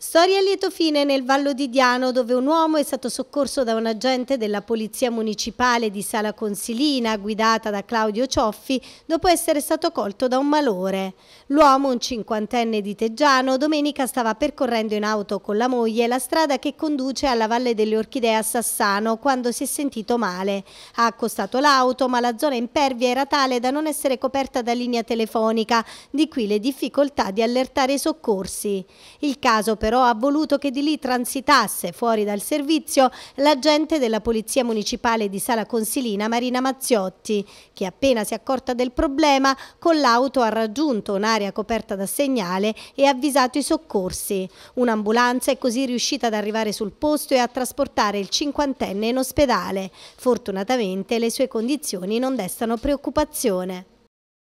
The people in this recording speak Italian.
Storia a lieto fine nel Vallo di Diano dove un uomo è stato soccorso da un agente della Polizia Municipale di Sala Consilina guidata da Claudio Cioffi dopo essere stato colto da un malore. L'uomo, un cinquantenne di Teggiano, domenica stava percorrendo in auto con la moglie la strada che conduce alla Valle delle Orchidee a Sassano quando si è sentito male. Ha accostato l'auto ma la zona impervia era tale da non essere coperta da linea telefonica, di qui le difficoltà di allertare i soccorsi. Il caso per però ha voluto che di lì transitasse fuori dal servizio l'agente della Polizia Municipale di Sala Consilina Marina Mazziotti, che appena si è accorta del problema con l'auto ha raggiunto un'area coperta da segnale e ha avvisato i soccorsi. Un'ambulanza è così riuscita ad arrivare sul posto e a trasportare il cinquantenne in ospedale. Fortunatamente le sue condizioni non destano preoccupazione.